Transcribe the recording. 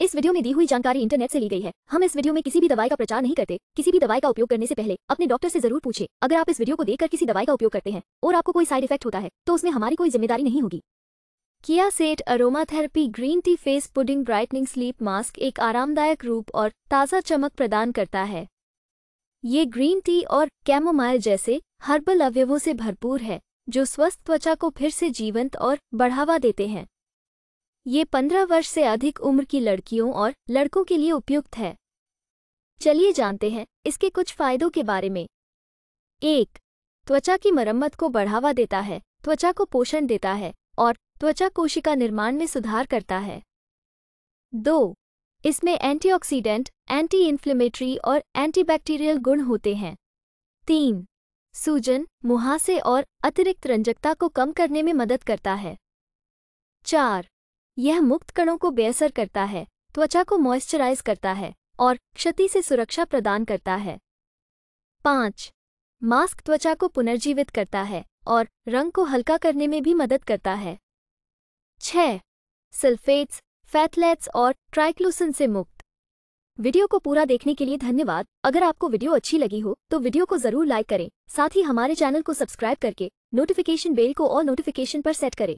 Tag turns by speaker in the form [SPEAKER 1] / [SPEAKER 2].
[SPEAKER 1] इस वीडियो में दी हुई जानकारी इंटरनेट से ली गई है हम इस वीडियो में किसी भी दवाई का प्रचार नहीं करते किसी भी दवाई का उपयोग करने से पहले अपने डॉक्टर से जरूर पूछे अगर आप इस वीडियो को देखकर किसी दवाई का उपयोग करते हैं और आपको कोई साइड इफेक्ट होता है तो उसमें हमारी कोई जिम्मेदारी नहीं होगी किया set aromatherapy green tea face pudding brightening sleep mask एक आरामदायक रूप और ताज़ा चमक प्रदान करता है ये ग्रीन टी और कैमोमाइल जैसे हर्बल अवयवों से भरपूर है जो स्वस्थ त्वचा को फिर से जीवंत और बढ़ावा देते हैं ये पंद्रह वर्ष से अधिक उम्र की लड़कियों और लड़कों के लिए उपयुक्त है चलिए जानते हैं इसके कुछ फायदों के बारे में एक त्वचा की मरम्मत को बढ़ावा देता है त्वचा को पोषण देता है और त्वचा कोशिका निर्माण में सुधार करता है दो इसमें एंटीऑक्सीडेंट, एंटी इन्फ्लेमेटरी और एंटीबैक्टीरियल गुण होते हैं तीन सूजन मुहासे और अतिरिक्त रंजकता को कम करने में मदद करता है चार यह मुक्त कणों को बेअसर करता है त्वचा को मॉइस्चराइज करता है और क्षति से सुरक्षा प्रदान करता है पाँच मास्क त्वचा को पुनर्जीवित करता है और रंग को हल्का करने में भी मदद करता है छह सल्फेट्स फैथलेट्स और ट्राइक्लोसन से मुक्त वीडियो को पूरा देखने के लिए धन्यवाद अगर आपको वीडियो अच्छी लगी हो तो वीडियो को जरूर लाइक करें साथ ही हमारे चैनल को सब्सक्राइब करके नोटिफिकेशन बेल को और नोटिफिकेशन पर सेट करें